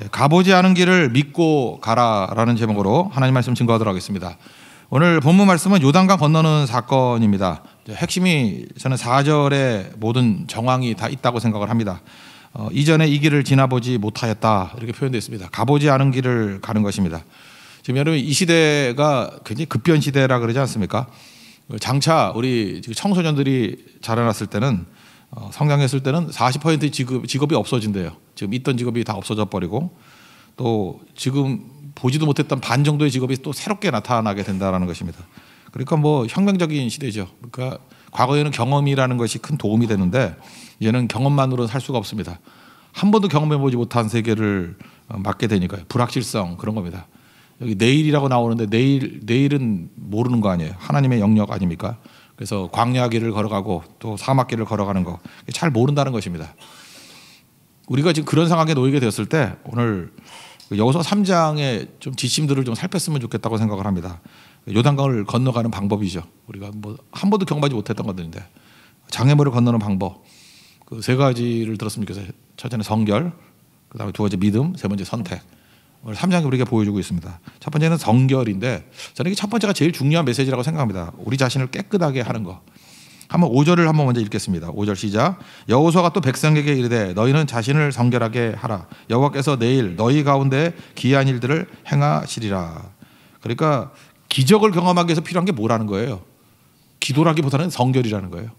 예, 가보지 않은 길을 믿고 가라라는 제목으로 하나님 말씀 증거하도록 하겠습니다. 오늘 본문 말씀은 요단강 건너는 사건입니다. 핵심이 저는 4절에 모든 정황이 다 있다고 생각을 합니다. 어, 이전에 이 길을 지나보지 못하였다 이렇게 표현되어 있습니다. 가보지 않은 길을 가는 것입니다. 지금 여러분 이 시대가 굉장히 급변 시대라 그러지 않습니까? 그 장차 우리 청소년들이 자라났을 때는 어, 성장했을 때는 40% 직업, 직업이 없어진대요. 지금 있던 직업이 다 없어져 버리고 또 지금 보지도 못했던 반 정도의 직업이 또 새롭게 나타나게 된다는 것입니다. 그러니까 뭐 혁명적인 시대죠. 그러니까 과거에는 경험이라는 것이 큰 도움이 되는데 이제는 경험만으로는 살 수가 없습니다. 한 번도 경험해보지 못한 세계를 어, 맞게 되니까요. 불확실성 그런 겁니다. 여기 내일이라고 나오는데 내일 내일은 모르는 거 아니에요. 하나님의 영역 아닙니까? 그래서 광야 길을 걸어가고 또 사막 길을 걸어가는 거 잘 모른다는 것입니다. 우리가 지금 그런 상황에 놓이게 됐을때 오늘 여기서 3장의 좀 지침들을 좀 살폈으면 좋겠다고 생각을 합니다. 요단강을 건너가는 방법이죠. 우리가 뭐 한 번도 경험하지 못했던 것들인데 장애물을 건너는 방법 그 세 가지를 들었습니좋 첫째는 성결, 그 다음에 두 번째 믿음, 세 번째 선택. 오늘 3장이 우리에게 보여주고 있습니다. 첫 번째는 성결인데 저는 이게 첫 번째가 제일 중요한 메시지라고 생각합니다. 우리 자신을 깨끗하게 하는 것. 한번 5절을 한번 먼저 읽겠습니다. 5절 시작. 여호수아가 또 백성에게 이르되 너희는 자신을 성결하게 하라. 여호와께서 내일 너희 가운데 기이한 일들을 행하시리라. 그러니까 기적을 경험하기 위해서 필요한 게 뭐라는 거예요? 기도라기보다는 성결이라는 거예요.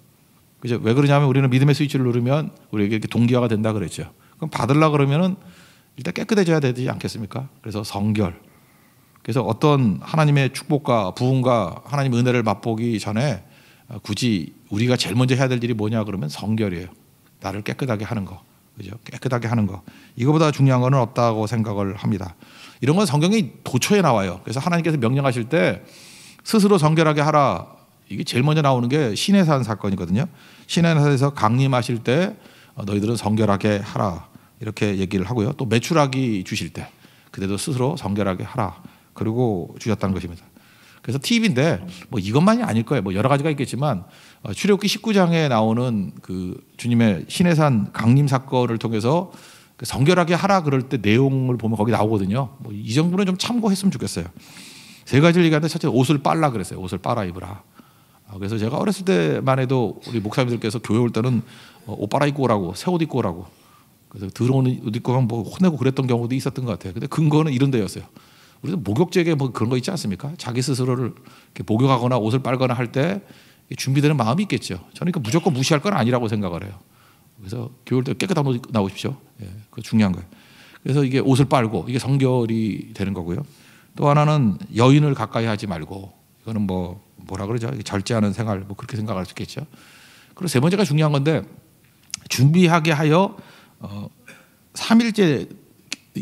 그죠? 왜 그러냐면 우리는 믿음의 스위치를 누르면 우리에게 이렇게 동기화가 된다 그랬죠. 그럼 받으려 그러면은 일단 깨끗해져야 되지 않겠습니까? 그래서 성결. 그래서 어떤 하나님의 축복과 부흥과 하나님의 은혜를 맛보기 전에 아, 굳이 우리가 제일 먼저 해야 될 일이 뭐냐 그러면 성결이에요. 나를 깨끗하게 하는 거. 그죠? 깨끗하게 하는 거. 이거보다 중요한 거는 없다고 생각을 합니다. 이런 건 성경이 도처에 나와요. 그래서 하나님께서 명령하실 때 스스로 성결하게 하라. 이게 제일 먼저 나오는 게 시내산 사건이거든요. 시내산에서 강림하실 때 어, 너희들은 성결하게 하라. 이렇게 얘기를 하고요. 또 매출하기 주실 때 그때도 스스로 성결하게 하라. 그리고 주셨다는 것입니다. 그래서 팁인데 뭐 이것만이 아닐 거예요. 뭐 여러 가지가 있겠지만 어, 출애굽기 19장에 나오는 그 주님의 신해산 강림 사건을 통해서 그 성결하게 하라 그럴 때 내용을 보면 거기 나오거든요. 뭐 이 정도는 좀 참고했으면 좋겠어요. 세 가지를 얘기하는데 첫째 옷을 빨라 그랬어요. 옷을 빨아 입으라. 아, 그래서 제가 어렸을 때만 해도 우리 목사님들께서 교회 올 때는 어, 옷 빨아 입고 오라고 새 옷 입고 오라고 그래서 들어오는 옷 입고 가면 뭐 혼내고 그랬던 경우도 있었던 것 같아요. 근데 근거는 이런 데였어요. 우리도 목욕제에 뭐 그런 거 있지 않습니까? 자기 스스로를 목욕하거나 옷을 빨거나 할 때 준비되는 마음이 있겠죠. 저는 그러니까 무조건 무시할 건 아니라고 생각을 해요. 그래서 교회를 때 깨끗한 옷 나오십시오. 예, 그 중요한 거예요. 그래서 이게 옷을 빨고 이게 성결이 되는 거고요. 또 하나는 여인을 가까이 하지 말고 이거는 뭐 뭐라 그러죠? 절제하는 생활 뭐 그렇게 생각할 수 있겠죠. 그리고 세 번째가 중요한 건데 준비하게 하여 어, 3일째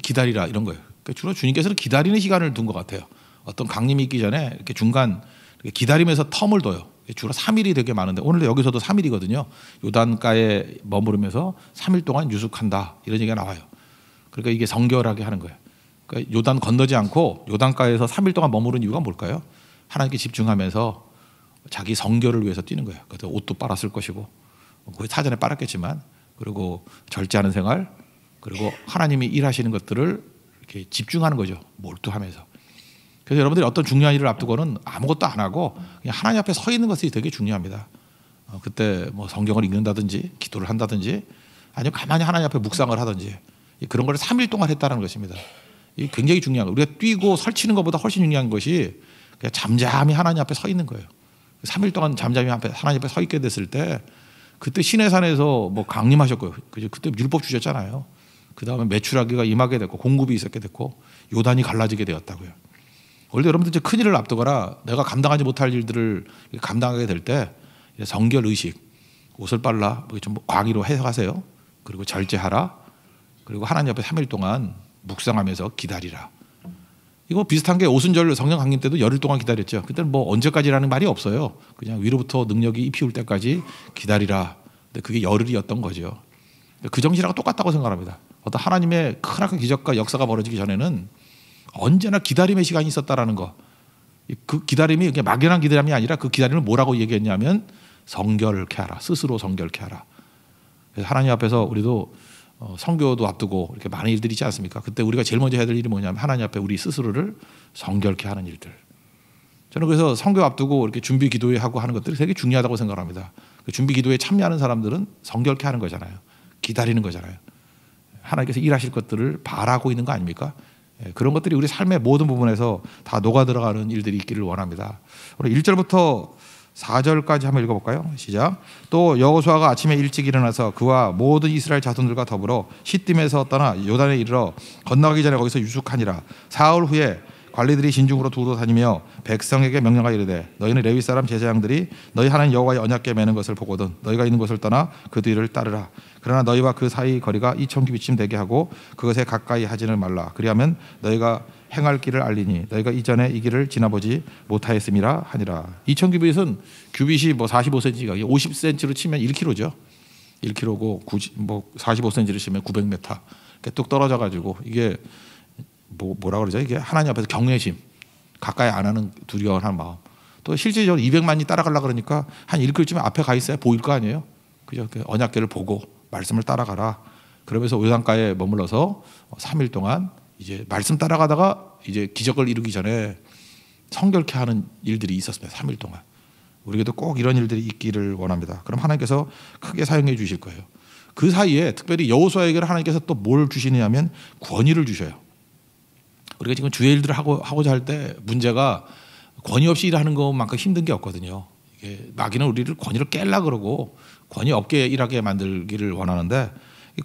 기다리라 이런 거예요. 그러니까 주로 주님께서는 기다리는 시간을 둔 것 같아요. 어떤 강림이 있기 전에 이렇게 중간 이렇게 기다리면서 텀을 둬요. 주로 3일이 되게 많은데 오늘 도 여기서도 3일이거든요. 요단가에 머무르면서 3일 동안 유숙한다 이런 얘기가 나와요. 그러니까 이게 성결하게 하는 거예요. 그러니까 요단 건너지 않고 요단가에서 3일 동안 머무른 이유가 뭘까요? 하나님께 집중하면서 자기 성결을 위해서 뛰는 거예요. 그때 옷도 빨았을 것이고 뭐 거의 사전에 빨았겠지만 그리고 절제하는 생활 그리고 하나님이 일하시는 것들을 이렇게 집중하는 거죠. 몰두하면서. 그래서 여러분들이 어떤 중요한 일을 앞두고는 아무것도 안 하고 그냥 하나님 앞에 서 있는 것이 되게 중요합니다. 어, 그때 뭐 성경을 읽는다든지 기도를 한다든지 아니면 가만히 하나님 앞에 묵상을 하든지 그런 걸 3일 동안 했다는 것입니다. 이 굉장히 중요한 거예요. 우리가 뛰고 설치는 것보다 훨씬 중요한 것이 그냥 잠잠히 하나님 앞에 서 있는 거예요. 3일 동안 잠잠히 앞에, 하나님 앞에 서 있게 됐을 때 그때 시내산에서 뭐 강림하셨고요. 그때 율법 주셨잖아요. 그 다음에 매출하기가 임하게 됐고 공급이 있었게 됐고 요단이 갈라지게 되었다고요. 원래 여러분들 이제 큰 일을 앞두거나 내가 감당하지 못할 일들을 감당하게 될때 성결 의식, 옷을 빨라, 뭐 좀 광의로 해석하세요. 그리고 절제하라. 그리고 하나님 옆에 3일 동안 묵상하면서 기다리라. 이거 비슷한 게 오순절 성령 강림 때도 열흘 동안 기다렸죠. 그때는 뭐 언제까지라는 말이 없어요. 그냥 위로부터 능력이 입히울 때까지 기다리라. 근데 그게 열흘이었던 거죠. 그 정신하고 똑같다고 생각합니다. 어떤 하나님의 크나큰 기적과 역사가 벌어지기 전에는 언제나 기다림의 시간이 있었다라는 거. 그 기다림이 그냥 막연한 기다림이 아니라 그 기다림을 뭐라고 얘기했냐면 성결케 하라. 스스로 성결케 하라. 그래서 하나님 앞에서 우리도 어, 성교도 앞두고 이렇게 많은 일들이 있지 않습니까? 그때 우리가 제일 먼저 해야 될 일이 뭐냐면 하나님 앞에 우리 스스로를 성결케 하는 일들. 저는 그래서 성교 앞두고 이렇게 준비 기도회 하고 하는 것들이 되게 중요하다고 생각합니다. 그 준비 기도에 참여하는 사람들은 성결케 하는 거잖아요. 기다리는 거잖아요. 하나님께서 일하실 것들을 바라고 있는 거 아닙니까? 예, 그런 것들이 우리 삶의 모든 부분에서 다 녹아 들어가는 일들이 있기를 원합니다. 오늘 1절부터 4절까지 한번 읽어볼까요? 시작. 또 여호수아가 아침에 일찍 일어나서 그와 모든 이스라엘 자손들과 더불어 시딤에서 떠나 요단에 이르러 건너가기 전에 거기서 유숙하니라. 사흘 후에 관리들이 진중으로 두루 다니며 백성에게 명령하여 이르되 너희는 레위 사람 제사장들이 너희 하나님 여호와의 언약궤 매는 것을 보거든 너희가 있는 곳을 떠나 그 뒤를 따르라 그러나 너희와 그 사이 거리가 이천 규비쯤 되게 하고 그것에 가까이 하지는 말라 그리하면 너희가 행할 길을 알리니 너희가 이전에 이 길을 지나보지 못하였음이라 하니라 이천 규빗은 규빗이 뭐 45cm가 50cm로 치면 1kg죠 1kg고 90, 뭐4 5 c m 로 치면 900m 이렇게 뚝 떨어져 가지고 이게 뭐, 뭐라 그러죠? 이게 하나님 앞에서 경외심, 가까이 안 하는 두려워하는 마음. 또 실질적으로 200만이 따라가려 그러니까 한 1km쯤 앞에 가 있어야 보일 거 아니에요? 그죠? 그 언약계를 보고 말씀을 따라가라. 그러면서 외상가에 머물러서 3일 동안 이제 말씀 따라가다가 이제 기적을 이루기 전에 성결케 하는 일들이 있었습니다. 3일 동안. 우리에게도 꼭 이런 일들이 있기를 원합니다. 그럼 하나님께서 크게 사용해 주실 거예요. 그 사이에 특별히 여호수아에게 하나님께서 또 뭘 주시느냐면 권위를 주셔요. 우리가 지금 주의 일들을 하고, 하고자 할 때 문제가 권위 없이 일하는 것만큼 힘든 게 없거든요. 이게 마귀는 우리를 권위를 깰라 그러고 권위 없게 일하게 만들기를 원하는데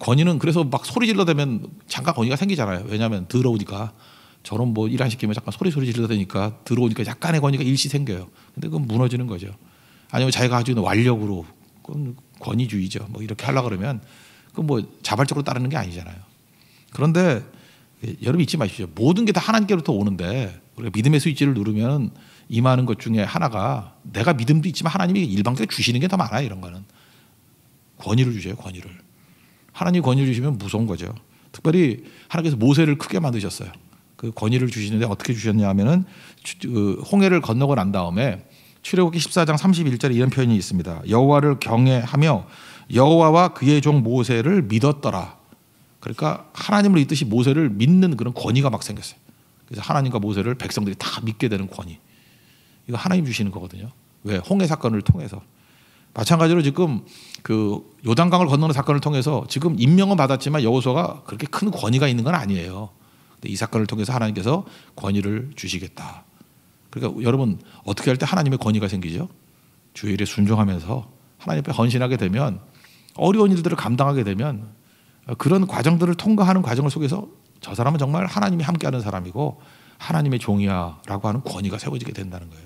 권위는 그래서 막 소리 질러대면 잠깐 권위가 생기잖아요. 왜냐하면 더러우니까 저런 뭐일안 시키면 잠깐 소리 소리 질러대니까 들어오니까 약간의 권위가 일시 생겨요. 근데 그건 무너지는 거죠. 아니면 자기가 가지고 있는 완력으로 그건 권위주의죠. 뭐 이렇게 하려 그러면 그 뭐 자발적으로 따르는 게 아니잖아요. 그런데 예, 여러분 잊지 마십시오. 모든 게 다 하나님께로부터 오는데 우리가 믿음의 스위치를 누르면 임하는 것 중에 하나가 내가 믿음도 있지만 하나님이 일방적으로 주시는 게 더 많아요. 이런 거는. 권위를 주셔요. 권위를. 하나님 권위를 주시면 무서운 거죠. 특별히 하나님께서 모세를 크게 만드셨어요. 그 권위를 주시는데 어떻게 주셨냐 하면은 그 홍해를 건너고 난 다음에 출애굽기 14장 31절에 이런 표현이 있습니다. 여호와를 경외하며 여호와와 그의 종 모세를 믿었더라. 그러니까 하나님을 있듯이 모세를 믿는 그런 권위가 막 생겼어요. 그래서 하나님과 모세를 백성들이 다 믿게 되는 권위. 이거 하나님 주시는 거거든요. 왜? 홍해 사건을 통해서. 마찬가지로 지금 그 요단강을 건너는 사건을 통해서 지금 임명은 받았지만 여호수아가 그렇게 큰 권위가 있는 건 아니에요. 근데 이 사건을 통해서 하나님께서 권위를 주시겠다. 그러니까 여러분 어떻게 할 때 하나님의 권위가 생기죠? 주일에 순종하면서 하나님 앞에 헌신하게 되면 어려운 일들을 감당하게 되면 어, 그런 과정들을 통과하는 과정을 속에서 저 사람은 정말 하나님이 함께하는 사람이고 하나님의 종이야라고 하는 권위가 세워지게 된다는 거예요.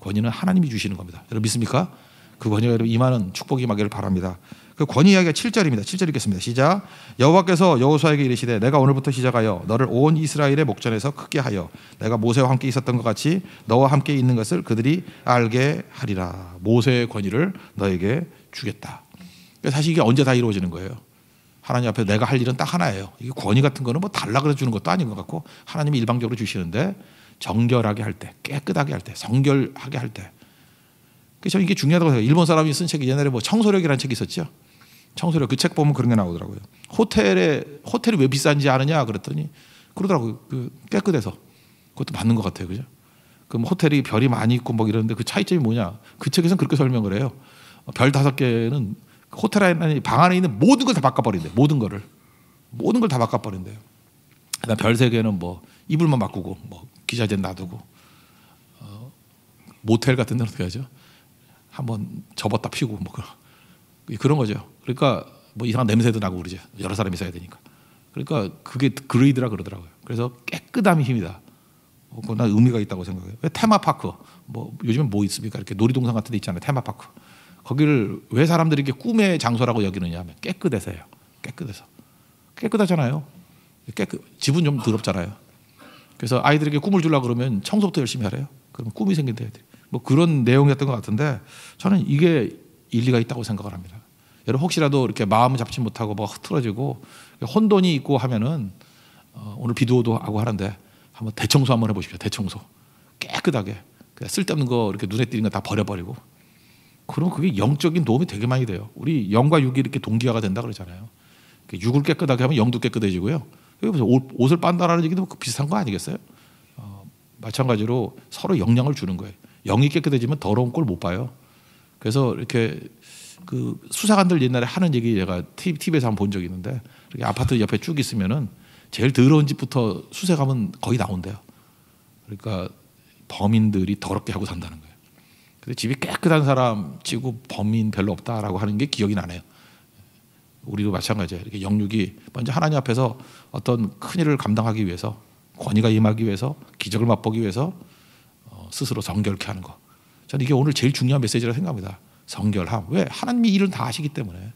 권위는 하나님이 주시는 겁니다. 여러분 믿습니까? 그 권위가 여러분 임하는 축복이 임기를 바랍니다. 그 권위 이야기가 7절입니다. 7절 읽겠습니다. 시작. 여호와께서 여호수아에게 이르시되 내가 오늘부터 시작하여 너를 온 이스라엘의 목전에서 크게 하여 내가 모세와 함께 있었던 것 같이 너와 함께 있는 것을 그들이 알게 하리라. 모세의 권위를 너에게 주겠다. 그러니까 사실 이게 언제 다 이루어지는 거예요? 하나님 앞에 내가 할 일은 딱 하나예요. 이게 권위 같은 거는 뭐 달라 그래 주는 것도 아닌 것 같고 하나님이 일방적으로 주시는데 정결하게 할 때, 깨끗하게 할 때, 성결하게 할 때. 그래서 이게 중요하다고 해요. 일본 사람이 쓴 책이 옛날에 뭐 청소력이라는 책이 있었죠. 청소력 그 책 보면 그런 게 나오더라고요. 호텔에 호텔이 왜 비싼지 아느냐 그랬더니 그러더라고요. 그 깨끗해서 그것도 맞는 것 같아요, 그죠? 그럼 호텔이 별이 많이 있고 뭐 이런데 그 차이점이 뭐냐? 그 책에서는 그렇게 설명을 해요. 별 다섯 개는 호텔 안에 방 안에 있는 모든 걸 다 바꿔버린대. 모든 거를 모든 걸 다 바꿔버린대요. 그다음 별세계는 뭐 이불만 바꾸고 뭐 기자재 놔두고 어, 모텔 같은 데는 어떻게 하죠? 한번 접었다 피고 뭐 그런, 그런 거죠. 그러니까 뭐 이상한 냄새도 나고 그러죠. 여러 사람이 있어야 되니까. 그러니까 그게 그레이드라 그러더라고요. 그래서 깨끗함이 힘이다. 뭐 그건 난 의미가 있다고 생각해요. 왜 테마파크? 뭐 요즘에 뭐 있습니까? 이렇게 놀이동산 같은 데 있잖아요. 테마파크. 거기를 왜 사람들이 이렇게 꿈의 장소라고 여기느냐 하면 깨끗해서요. 깨끗해서. 깨끗하잖아요. 깨끗, 집은 좀 더럽잖아요. 그래서 아이들에게 꿈을 주려 고 그러면 청소부터 열심히 하래요. 그러면 꿈이 생긴다 애들이. 뭐 그런 내용이었던 것 같은데 저는 이게 일리가 있다고 생각을 합니다. 여러분 혹시라도 이렇게 마음을 잡지 못하고 뭐 흐트러지고 혼돈이 있고 하면은 어, 오늘 비도 오도 하고 하는데 한번 대청소 한번 해보십시오. 대청소 깨끗하게 쓸데없는 거 이렇게 눈에 띄는 거 다 버려버리고 그럼 그게 영적인 도움이 되게 많이 돼요. 우리 영과 육이 이렇게 동기화가 된다 그러잖아요. 그 육을 깨끗하게 하면 영도 깨끗해지고요. 여 옷을 빤다라는 얘기도 뭐 비슷한 거 아니겠어요? 어, 마찬가지로 서로 영향을 주는 거예요. 영이 깨끗해지면 더러운 꼴못 봐요. 그래서 이렇게 그 수사관들 옛날에 하는 얘기 제가 TV에서 한번본 적이 있는데 이렇게 아파트 옆에 쭉 있으면은 제일 더러운 집부터 수색하면 거의 나온대요. 그러니까 범인들이 더럽게 하고 산다는 거예요. 근데 집이 깨끗한 사람 치고 범인 별로 없다라고 하는 게 기억이 나네요. 우리도 마찬가지예요. 이렇게 영육이 먼저 하나님 앞에서 어떤 큰 일을 감당하기 위해서 권위가 임하기 위해서 기적을 맛보기 위해서 어, 스스로 성결케 하는 거. 저는 이게 오늘 제일 중요한 메시지라 생각합니다. 성결함. 왜? 하나님이 일을 다 하시기 때문에.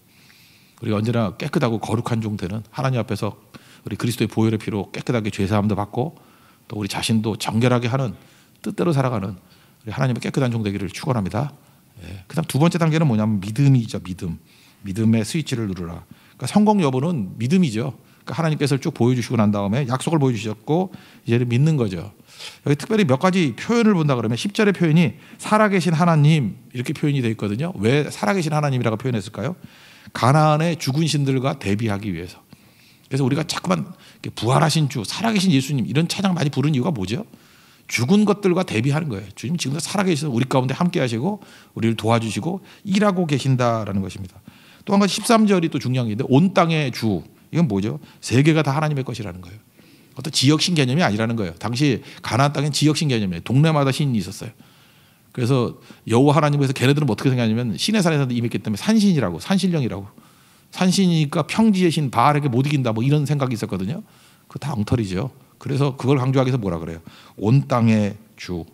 우리가 언제나 깨끗하고 거룩한 종 되는 하나님 앞에서 우리 그리스도의 보혈의 피로 깨끗하게 죄사함도 받고 또 우리 자신도 정결하게 하는 뜻대로 살아가는 하나님의 깨끗한 종 되기를 축원합니다. 예. 그다음 두 번째 단계는 뭐냐면 믿음이죠. 믿음. 믿음의 스위치를 누르라. 그러니까 성공 여부는 믿음이죠. 그러니까 하나님께서 쭉 보여주시고 난 다음에 약속을 보여주셨고 이제는 믿는 거죠. 여기 특별히 몇 가지 표현을 본다 그러면 1절의 표현이 살아계신 하나님 이렇게 표현이 되어 있거든요. 왜 살아계신 하나님이라고 표현했을까요? 가나안의 죽은 신들과 대비하기 위해서. 그래서 우리가 자꾸만 부활하신 주, 살아계신 예수님 이런 찬양 많이 부르 이유가 뭐죠? 죽은 것들과 대비하는 거예요. 주님 지금도 살아계셔서 우리 가운데 함께 하시고 우리를 도와주시고 일하고 계신다라는 것입니다. 또 한 가지 13절이 또 중요한 게 있는데 온 땅의 주 이건 뭐죠? 세계가 다 하나님의 것이라는 거예요. 어떤 지역신 개념이 아니라는 거예요. 당시 가나안 땅엔 지역신 개념이에요. 동네마다 신이 있었어요. 그래서 여호와 하나님께서 걔네들은 뭐 어떻게 생각하냐면 신의 산에서 임했기 때문에 산신이라고 산신령이라고 산신이니까 평지의 신 바알에게 못 이긴다 뭐 이런 생각이 있었거든요. 그 다 엉터리죠. 그래서 그걸 강조하기 위해서 뭐라 그래요? 온 땅의 주.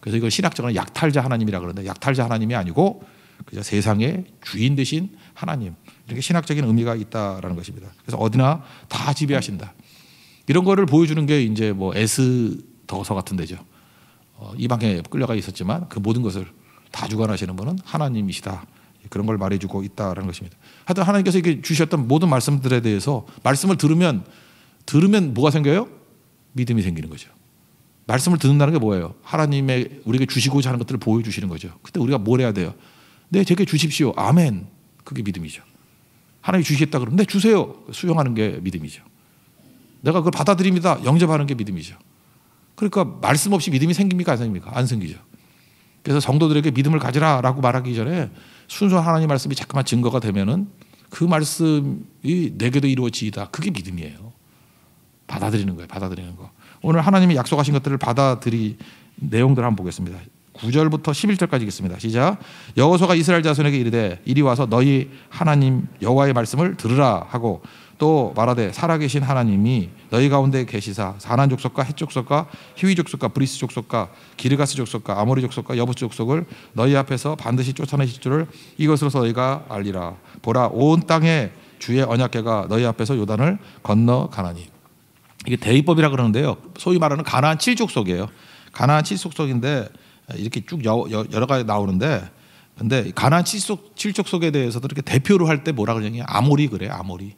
그래서 이걸 신학적으로 약탈자 하나님이라 그러는데 약탈자 하나님이 아니고 그저 세상의 주인 대신 하나님. 이렇게 신학적인 의미가 있다라는 것입니다. 그래서 어디나 다 지배하신다. 이런 거를 보여주는 게 이제 뭐 에스더서 같은 데죠. 어, 이 방에 끌려가 있었지만 그 모든 것을 다 주관하시는 분은 하나님이시다. 그런 걸 말해주고 있다라는 것입니다. 하여튼 하나님께서 이렇게 주셨던 모든 말씀들에 대해서 말씀을 들으면 들으면 뭐가 생겨요? 믿음이 생기는 거죠. 말씀을 듣는다는 게 뭐예요? 하나님의 우리에게 주시고자 하는 것들을 보여주시는 거죠. 그때 우리가 뭘 해야 돼요? 네, 제게 주십시오. 아멘. 그게 믿음이죠. 하나님 주시겠다 그러면 네, 주세요. 수용하는 게 믿음이죠. 내가 그걸 받아들입니다. 영접하는 게 믿음이죠. 그러니까 말씀 없이 믿음이 생깁니까? 안 생깁니까? 안 생기죠. 그래서 성도들에게 믿음을 가지라라고 말하기 전에 순수한 하나님 말씀이 자꾸만 증거가 되면은 그 말씀이 내게도 이루어지이다. 그게 믿음이에요. 받아들이는 거예요. 받아들이는 거. 오늘 하나님이 약속하신 것들을 받아들이 내용들 한번 보겠습니다. 9절부터 11절까지겠습니다. 시작. 여호수아가 이스라엘 자손에게 이르되 이리 와서 너희 하나님 여호와의 말씀을 들으라 하고 또 말하되 살아계신 하나님이 너희 가운데 계시사 사난 족속과 헷 족속과 히위 족속과 브리스 족속과 기르가스 족속과 아모리 족속과 여부스 족속을 너희 앞에서 반드시 쫓아내실 줄을 이것으로서 너희가 알리라 보라 온 땅에 주의 언약궤가 너희 앞에서 요단을 건너 가나니 이게 대입법이라 그러는데요. 소위 말하는 가나안 칠족속이에요. 가나안 칠족속인데 이렇게 쭉 여, 러 가지 나오는데 근데 가나안 칠족 칠족속에 대해서도 이렇게 대표로 할 때 뭐라 그러냐? 아모리 그래. 아모리.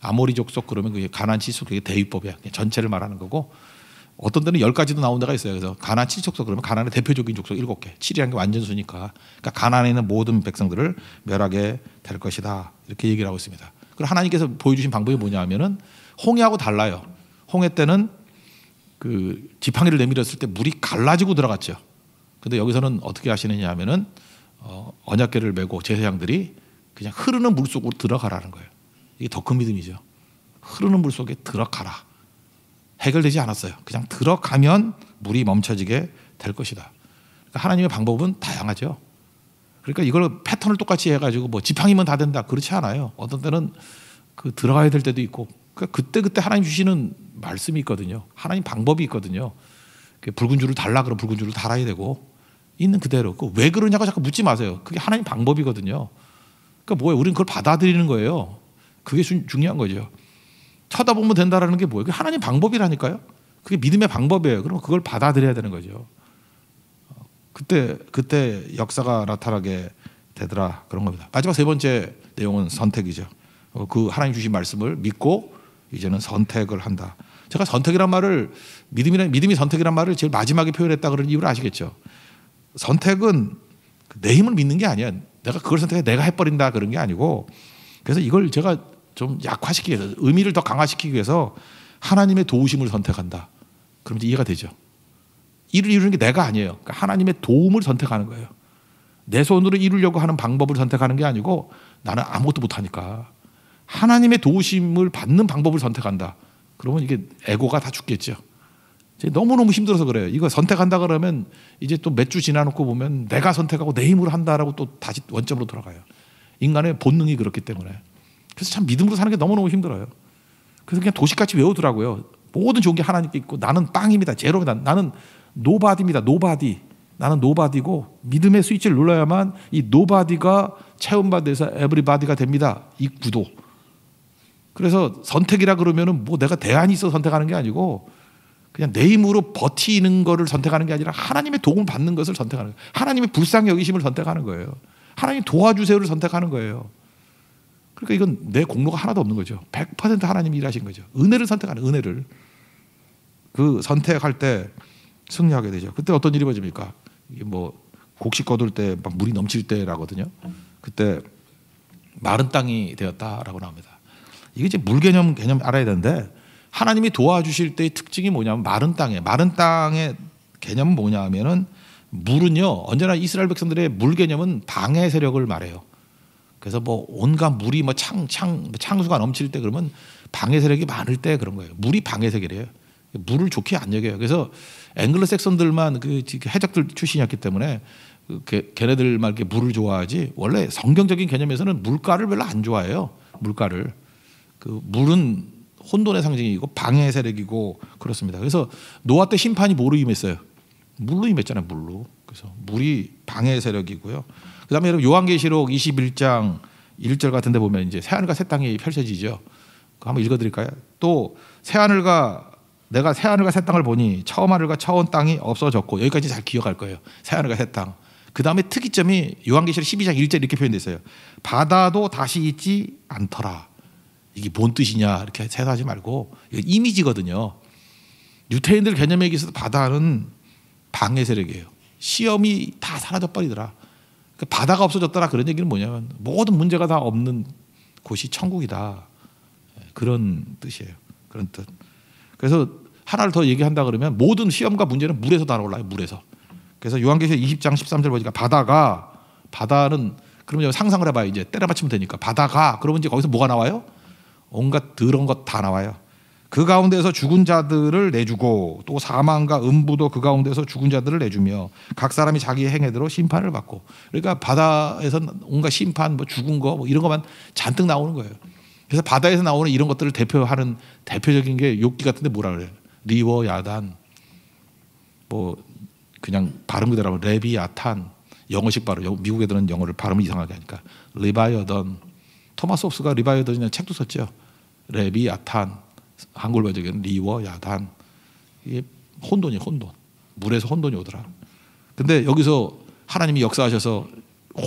아모리족속 그러면 그게 가나안 칠족속 이 대입법이야. 전체를 말하는 거고 어떤 데는 열 가지도 나온 데가 있어요. 그래서 가나안 칠족속 그러면 가나안의 대표적인 족속 일곱 개. 칠이라게 완전수니까. 그러니까 가나안에 있는 모든 백성들을 멸하게 될 것이다. 이렇게 얘기를 하고 있습니다. 그리고 하나님께서 보여주신 방법이 뭐냐 하면은 홍해하고 달라요. 홍해 때는 그 지팡이를 내밀었을 때 물이 갈라지고 들어갔죠. 근데 여기서는 어떻게 하시느냐 하면은 어, 언약궤를 메고 제사장들이 그냥 흐르는 물 속으로 들어가라는 거예요. 이게 더 큰 믿음이죠. 흐르는 물 속에 들어가라. 해결되지 않았어요. 그냥 들어가면 물이 멈춰지게 될 것이다. 그러니까 하나님의 방법은 다양하죠. 그러니까 이걸 패턴을 똑같이 해가지고 뭐 지팡이면 다 된다 그렇지 않아요. 어떤 때는 그 들어가야 될 때도 있고 그러 그러니까 그때 그때 하나님 주시는 말씀이 있거든요. 하나님 방법이 있거든요. 붉은 줄을 달라 그럼 붉은 줄을 달아야 되고 있는 그대로 그 왜 그러냐고 자꾸 묻지 마세요. 그게 하나님 방법이거든요. 그러니까 뭐예요? 우리는 그걸 받아들이는 거예요. 그게 중요한 거죠. 쳐다보면 된다라는 게 뭐예요? 그게 하나님 방법이라니까요. 그게 믿음의 방법이에요. 그럼 그걸 받아들여야 되는 거죠. 그때 그때 역사가 나타나게 되더라 그런 겁니다. 마지막 세 번째 내용은 선택이죠. 그 하나님 주신 말씀을 믿고 이제는 선택을 한다. 제가 선택이란 말을 믿음이란 믿음이 선택이란 말을 제일 마지막에 표현했다 그런 이유를 아시겠죠. 선택은 내 힘을 믿는 게 아니야. 내가 그걸 선택해 내가 해버린다 그런 게 아니고 그래서 이걸 제가 좀 약화시키기 위해서 의미를 더 강화시키기 위해서 하나님의 도우심을 선택한다. 그럼 이제 이해가 되죠. 일을 이루는 게 내가 아니에요. 그러니까 하나님의 도움을 선택하는 거예요. 내 손으로 이루려고 하는 방법을 선택하는 게 아니고 나는 아무것도 못하니까 하나님의 도우심을 받는 방법을 선택한다. 그러면 이게 에고가 다 죽겠죠. 너무너무 힘들어서 그래요. 이거 선택한다 그러면 이제 또 몇 주 지나놓고 보면 내가 선택하고 내 힘으로 한다라고 또 다시 원점으로 돌아가요. 인간의 본능이 그렇기 때문에. 그래서 참 믿음으로 사는 게 너무너무 힘들어요. 그래서 그냥 도시같이 외우더라고요. 모든 좋은 게 하나님께 있고 나는 빵입니다. 제로입니다. 나는 노바디입니다. 노바디. 나는 노바디고 믿음의 스위치를 눌러야만 이 노바디가 체험받아서 에브리바디가 됩니다. 이 구도. 그래서 선택이라 그러면은 뭐 내가 대안이 있어 선택하는 게 아니고 그냥 내 힘으로 버티는 거를 선택하는 게 아니라 하나님의 도움을 받는 것을 선택하는 거예요. 하나님의 불쌍히 여기심을 선택하는 거예요. 하나님 도와주세요를 선택하는 거예요. 그러니까 이건 내 공로가 하나도 없는 거죠. 100% 하나님이 일하신 거죠. 은혜를 선택하는 은혜를. 그 선택할 때 승리하게 되죠. 그때 어떤 일이 벌어집니까? 뭐 곡식 거둘 때 막 물이 넘칠 때라거든요. 그때 마른 땅이 되었다라고 나옵니다. 이게 이제 물 개념 개념 알아야 되는데 하나님이 도와주실 때의 특징이 뭐냐면 마른 땅에 마른 땅의 개념은 뭐냐면은 물은요 언제나 이스라엘 백성들의 물 개념은 방해 세력을 말해요. 그래서 뭐 온갖 물이 뭐 창창 뭐 창수가 넘칠 때 그러면 방해 세력이 많을 때 그런 거예요. 물이 방해 세력이에요. 물을 좋게 안 여겨요. 그래서 앵글로색선들만 그, 그 해적들 출신이었기 때문에 그 걔네들만 이렇게 물을 좋아하지 원래 성경적인 개념에서는 물가를 별로 안 좋아해요. 물가를 그 물은 혼돈의 상징이고 방해 세력이고 그렇습니다. 그래서 노아 때 심판이 뭐로 임했어요? 물로 임했잖아요. 물로. 그래서 물이 방해 세력이고요. 그다음에 여러분 요한계시록 21장 1절 같은 데 보면 이제 새하늘과 새 땅이 펼쳐지죠. 그 한번 읽어 드릴까요? 또 새하늘과 내가 새하늘과 새 땅을 보니 처음 하늘과 처음 땅이 없어졌고 여기까지 잘 기억할 거예요. 새하늘과 새 땅. 그다음에 특이점이 요한계시록 12장 1절 이렇게 표현돼 있어요. 바다도 다시 있지 않더라. 이게 뭔 뜻이냐 이렇게 해석하지 말고 이미지거든요. 유태인들 개념에 있어서 바다는 방해 세력이에요. 시험이 다 사라져버리더라. 그 바다가 없어졌더라 그런 얘기는 뭐냐면 모든 문제가 다 없는 곳이 천국이다. 예, 그런 뜻이에요. 그런 뜻. 그래서 하나를 더 얘기한다 그러면 모든 시험과 문제는 물에서 날아올라요. 물에서. 그래서 요한계시 20장 13절 보니까 바다가 바다는 그러면 상상을 해봐요. 이제 때려 맞추면 되니까 바다가 그러면 이제 거기서 뭐가 나와요? 온갖 더러운 것다 나와요. 그 가운데서 죽은 자들을 내주고 또 사망과 음부도 그 가운데서 죽은 자들을 내주며 각 사람이 자기 행위대로 심판을 받고 그러니까 바다에서 온갖 심판 뭐 죽은 거뭐 이런 것만 잔뜩 나오는 거예요. 그래서 바다에서 나오는 이런 것들을 대표하는 대표적인 게 욕기 같은데 뭐라 그래요? 리워 야단 뭐 그냥 발음 그대로 하면 레비아탄 영어식 발음 미국 애들은 영어를 발음 이상하게 이 하니까 리바이어던 토마스 홉스가 리바이어던이라는 책도 썼죠. 레비 아탄 한글 번역에는 리워 야단 이게 혼돈이 혼돈 물에서 혼돈이 오더라. 근데 여기서 하나님이 역사하셔서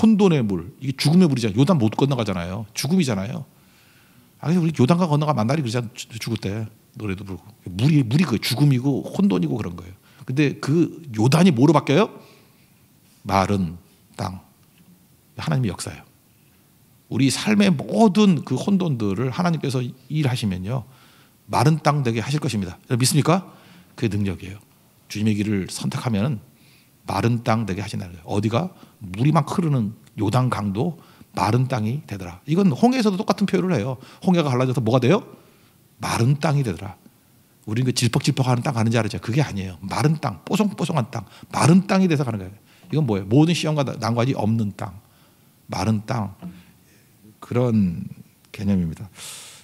혼돈의 물 이게 죽음의 물이잖아요. 요단 못 건너가잖아요. 죽음이잖아요. 아 우리 요단과 건너가 만나리 그러잖아 죽을 때 노래도 부르고 물이 물이 그 죽음이고 혼돈이고 그런 거예요. 근데 그 요단이 뭐로 바뀌어요? 마른 땅. 하나님의 역사예요. 우리 삶의 모든 그 혼돈들을 하나님께서 일하시면요. 마른 땅 되게 하실 것입니다. 믿습니까? 그게 능력이에요. 주님의 길을 선택하면 마른 땅 되게 하신다는 거예요. 어디가 물이 막 흐르는 요단 강도 마른 땅이 되더라. 이건 홍해에서도 똑같은 표현을 해요. 홍해가 갈라져서 뭐가 돼요? 마른 땅이 되더라. 우리는 그 질퍽질퍽하는 땅가는줄 알죠? 았 그게 아니에요. 마른 땅, 뽀송뽀송한 땅, 마른 땅이 돼서 가는 거예요. 이건 뭐예요? 모든 시험과 난관이 없는 땅, 마른 땅. 그런 개념입니다.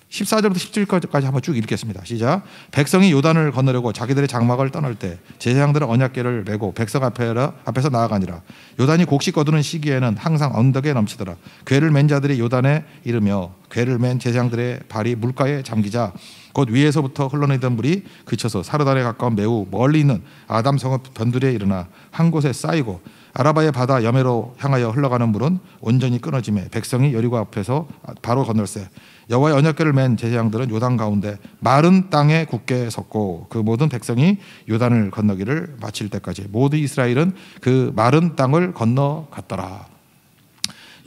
14절부터 17절까지 한번 쭉 읽겠습니다. 시작. 백성이 요단을 건너려고 자기들의 장막을 떠날 때 제사장들은 언약궤를 메고 백성 앞에라, 앞에서 나아가니라. 요단이 곡식 거두는 시기에는 항상 언덕에 넘치더라. 궤를 맨 자들이 요단에 이르며 궤를 맨 제사장들의 발이 물가에 잠기자 곧 위에서부터 흘러내던 물이 그쳐서 사르단에 가까운 매우 멀리 있는 아담성읍 변두리에 일어나 한 곳에 쌓이고 아라바의 바다 여매로 향하여 흘러가는 물은 온전히 끊어지며 백성이 여리고 앞에서 바로 건널세 여호와의 언약궤를 맨 제사장들은 요단 가운데 마른 땅에 굳게 섰고 그 모든 백성이 요단을 건너기를 마칠 때까지 모든 이스라엘은 그 마른 땅을 건너갔더라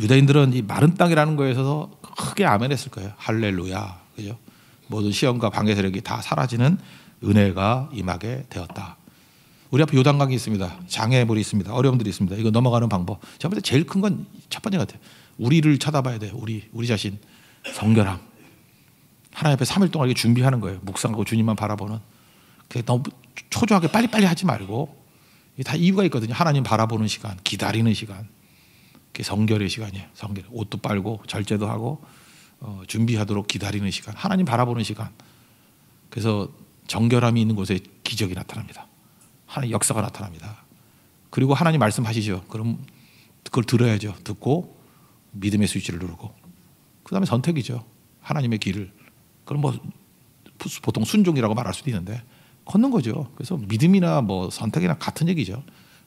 유대인들은 이 마른 땅이라는 거에 서 크게 아멘했을 거예요 할렐루야 그죠 모든 시험과 방해 세력이 다 사라지는 은혜가 임하게 되었다 우리 앞에 요단강이 있습니다. 장애물이 있습니다. 어려움들이 있습니다. 이거 넘어가는 방법. 제가 볼때 제일 큰 건 첫 번째 같아요. 우리를 쳐다봐야 돼요. 우리, 우리 자신. 성결함. 하나님 앞에 3일 동안 이렇게 준비하는 거예요. 묵상하고 주님만 바라보는. 그게 너무 초조하게 빨리빨리 하지 말고. 다 이유가 있거든요. 하나님 바라보는 시간, 기다리는 시간. 그게 성결의 시간이에요. 성결. 옷도 빨고, 절제도 하고, 어, 준비하도록 기다리는 시간. 하나님 바라보는 시간. 그래서 정결함이 있는 곳에 기적이 나타납니다. 하나님 역사가 나타납니다. 그리고 하나님 말씀하시죠. 그럼 그걸 들어야죠. 듣고 믿음의 스위치를 누르고 그 다음에 선택이죠. 하나님의 길을 그럼 뭐 보통 순종이라고 말할 수도 있는데 걷는 거죠. 그래서 믿음이나 뭐 선택이나 같은 얘기죠.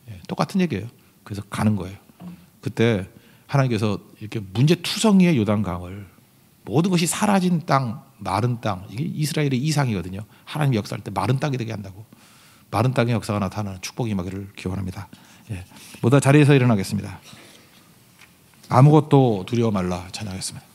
예, 똑같은 얘기예요. 그래서 가는 거예요. 그때 하나님께서 이렇게 문제 투성이의 요단강을 모든 것이 사라진 땅, 마른 땅 이게 이스라엘의 이상이거든요. 하나님 역사할 때 마른 땅이 되게 한다고. 마른 땅의 역사가 나타나는 축복이 임하기를 기원합니다. 예. 모두 자리에서 일어나겠습니다. 아무것도 두려워 말라 찬양했습니다.